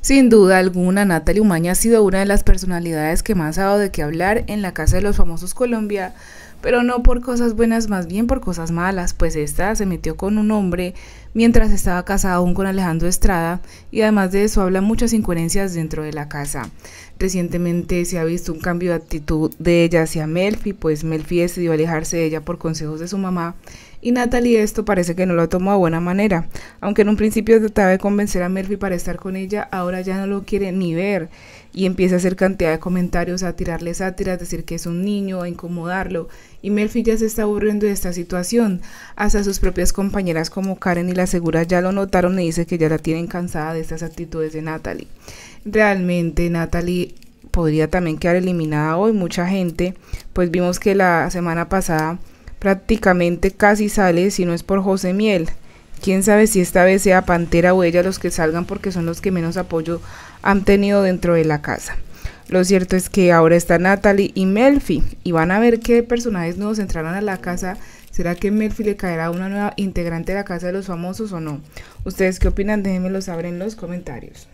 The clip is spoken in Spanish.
Sin duda alguna, Natalie Umaña ha sido una de las personalidades que más ha dado de qué hablar en la Casa de los Famosos Colombia, pero no por cosas buenas, más bien por cosas malas, pues esta se metió con un hombre mientras estaba casada aún con Alejandro Estrada y además de eso habla muchas incoherencias dentro de la casa. Recientemente se ha visto un cambio de actitud de ella hacia Melfi, pues Melfi decidió alejarse de ella por consejos de su mamá y Natalie esto parece que no lo tomó de buena manera, aunque en un principio trataba de convencer a Melfi para estar con ella, ahora ahora ya no lo quiere ni ver y empieza a hacer cantidad de comentarios, a tirarle sátiras, decir que es un niño, a incomodarlo. Y Melfi ya se está aburriendo de esta situación. Hasta sus propias compañeras como Karen y la Segura ya lo notaron y dice que ya la tienen cansada de estas actitudes de Natalie. Realmente Natalie podría también quedar eliminada hoy. Mucha gente, pues vimos que la semana pasada prácticamente casi sale si no es por José Miel. Quién sabe si esta vez sea Pantera o ella los que salgan porque son los que menos apoyo han tenido dentro de la casa. Lo cierto es que ahora está Natalie y Melfi y van a ver qué personajes nuevos entrarán a la casa. ¿Será que Melfi le caerá una nueva integrante de la casa de los famosos o no? ¿Ustedes qué opinan? Déjenmelo saber en los comentarios.